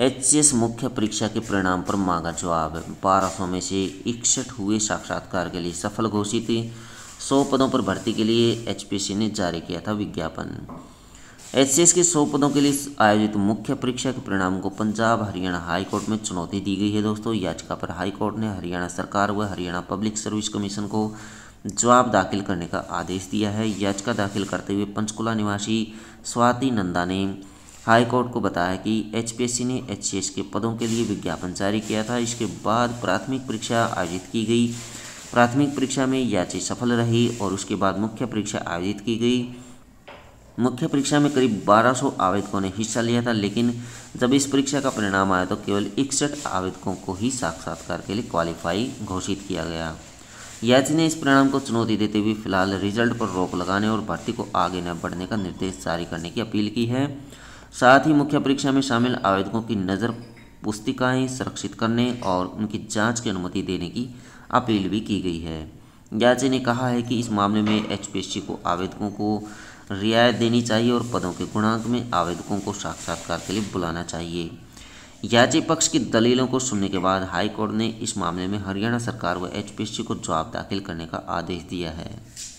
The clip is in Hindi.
एच मुख्य परीक्षा के परिणाम पर मांगा जवाब बारह सौ में से इकसठ हुए साक्षात्कार के लिए सफल घोषित सौ पदों पर भर्ती के लिए एच ने जारी किया था विज्ञापन एच के सौ पदों के लिए आयोजित मुख्य परीक्षा के परिणाम को पंजाब हरियाणा हाईकोर्ट में चुनौती दी गई है दोस्तों याचिका पर हाईकोर्ट ने हरियाणा सरकार व हरियाणा पब्लिक सर्विस कमीशन को जवाब दाखिल करने का आदेश दिया है याचिका दाखिल करते हुए पंचकुला निवासी स्वाति नंदा ने हाई कोर्ट को बताया कि एच ने एच के पदों के लिए विज्ञापन जारी किया था इसके बाद प्राथमिक परीक्षा आयोजित की गई प्राथमिक परीक्षा में याची सफल रही और उसके बाद मुख्य परीक्षा आयोजित की गई मुख्य परीक्षा में करीब 1200 आवेदकों ने हिस्सा लिया था लेकिन जब इस परीक्षा का परिणाम आया तो केवल इकसठ आवेदकों को ही साक्षात्कार के लिए क्वालिफाई घोषित किया गया याची ने इस परिणाम को चुनौती देते हुए फिलहाल रिजल्ट पर रोक लगाने और भर्ती को आगे न बढ़ने का निर्देश जारी करने की अपील की है साथ ही मुख्य परीक्षा में शामिल आवेदकों की नज़र पुस्तिकाएं सुरक्षित करने और उनकी जांच की अनुमति देने की अपील भी की गई है याची ने कहा है कि इस मामले में एच को आवेदकों को रियायत देनी चाहिए और पदों के गुणांक में आवेदकों को साक्षात्कार के लिए बुलाना चाहिए याची पक्ष की दलीलों को सुनने के बाद हाईकोर्ट ने इस मामले में हरियाणा सरकार व एच को जवाब दाखिल करने का आदेश दिया है